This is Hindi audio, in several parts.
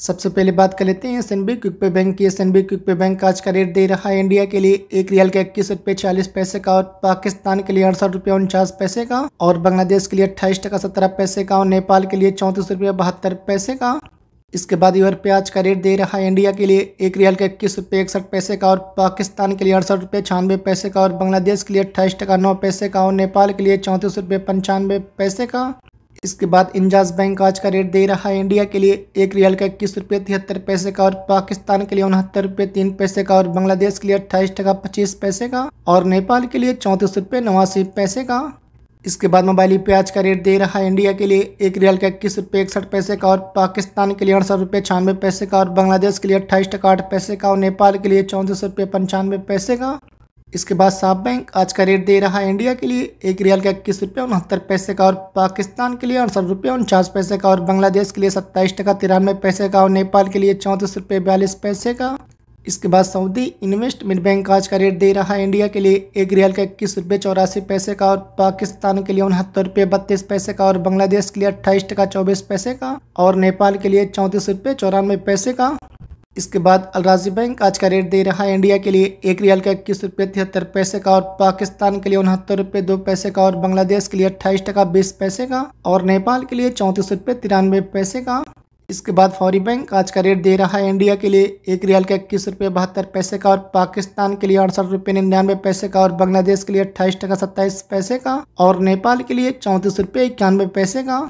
सबसे पहले बात कर लेते हैं S N B quick pay bank की S N B quick pay bank आज का रेट दे रहा है इंडिया के लिए एक रियल का इक्कीस रुपये चालीस पैसे का और पाकिस्तान के लिए अड़सठ रुपये उनचास पैसे का और बांग्लादेश के लिए अट्ठाईस टका सत्रह पैसे का और नेपाल के लिए चौंतीस रुपये बहत्तर पैसे का इसके बाद यूर पे आज का रेट दे रहा है इंडिया के लिए एक रियल का इक्कीस रुपये इकसठ पैसे का और पाकिस्तान के लिए अड़सठ रुपये छियानवे पैसे का और बांग्लादेश के लिए अट्ठाईस टका नौ पैसे का और नेपाल के लिए चौंतीस रुपये पंचानवे पैसे का इसके बाद इंजाज बैंक आज का रेट दे रहा है इंडिया के लिए एक रियल का इक्कीस रुपये तिहत्तर पैसे का और पाकिस्तान के लिए उनहत्तर रुपये तीन पैसे का और बांग्लादेश के लिए अट्ठाईस टका पच्चीस पैसे का और नेपाल के लिए चौंतीस रुपये नवासी पैसे का इसके बाद मोबाइल आज का रेट दे रहा है इंडिया के लिए एक रियल का इक्कीस रुपये इकसठ पैसे का और पाकिस्तान के लिए अड़सठ रुपये छियानवे पैसे का और बांग्लादेश के लिए अट्ठाईस टका आठ पैसे का और नेपाल के लिए चौंतीस रुपये पंचानवे पैसे का इसके बाद साफ बैंक आज का रेट दे रहा है इंडिया के लिए एक रियाल का इक्कीस रुपये उनहत्तर पैसे का और पाकिस्तान के लिए अड़सठ रुपये उनचास पैसे का और बांग्लादेश के लिए सत्ताईस टका तिरानवे पैसे का और नेपाल के लिए चौंतीस रुपये बयालीस पैसे का इसके बाद सऊदी इन्वेस्टमेंट बैंक आज का रेट दे रहा है इंडिया के लिए एक रियाल का इक्कीस रुपये चौरासी पैसे का और पाकिस्तान के लिए उनहत्तर रुपये बत्तीस पैसे का और बांग्लादेश के लिए अट्ठाईस टका चौबीस पैसे का और नेपाल के लिए चौंतीस रुपये चौरानवे पैसे का इसके बाद अलराजी बैंक आज का रेट दे रहा है इंडिया के लिए एक रियाल का इक्कीस रुपये तिहत्तर पैसे का और पाकिस्तान के लिए उनहत्तर रुपये दो पैसे का और बांग्लादेश के लिए अट्ठाईस टका बीस पैसे का और नेपाल के लिए चौंतीस रुपये तिरानवे पैसे का इसके बाद फौरी बैंक आज का रेट दे रहा है इंडिया के लिए एक रियाल का इक्कीस रुपये बहत्तर पैसे का और पाकिस्तान के लिए अड़सठ रुपये निन्यानवे पैसे का और बांग्लादेश के लिए अट्ठाईस टका सत्ताईस पैसे का और नेपाल के लिए चौंतीस रुपये इक्यानवे पैसे का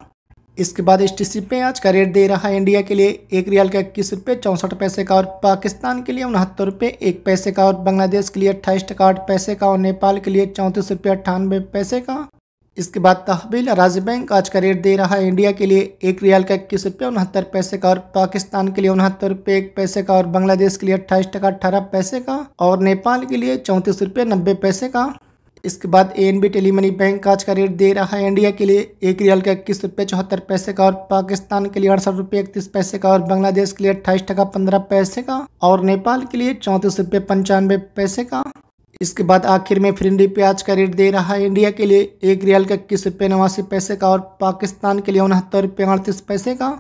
इसके बाद एस टी पे आज का रेट दे रहा है इंडिया के लिए एक रियाल का इक्कीस रुपये चौंसठ पैसे का और पाकिस्तान के लिए उनहत्तर रुपये एक पैसे का और बांग्लादेश के लिए अट्ठाईस टका आठ पैसे का और नेपाल के लिए चौंतीस रुपये अट्ठानबे पैसे का इसके बाद तहबील राज्य बैंक आज का रेट दे रहा है इंडिया के लिए एक रियाल का इक्कीस रुपये उनहत्तर पैसे का और पाकिस्तान के लिए उनहत्तर रुपये एक पैसे का और बांग्लादेश के लिए अट्ठाईस टका अट्ठारह पैसे का और नेपाल के लिए चौंतीस रुपये नब्बे पैसे का इसके बाद A N B tele money bank आज का रेट दे रहा है इंडिया के लिए एक रियाल का इक्कीस रुपये चौहत्तर पैसे का और पाकिस्तान के लिए अड़सठ रुपये इकतीस पैसे का और बांग्लादेश के लिए अट्ठाईस टका पंद्रह पैसे का और नेपाल के लिए चौंतीस रुपये पंचानवे पैसे का इसके बाद आखिर में पे प्याज का रेट दे रहा है इंडिया के लिए एक रियाल का इक्कीस रुपये नवासी पैसे का और पाकिस्तान के लिए उनहत्तर रुपये अड़तीस पैसे का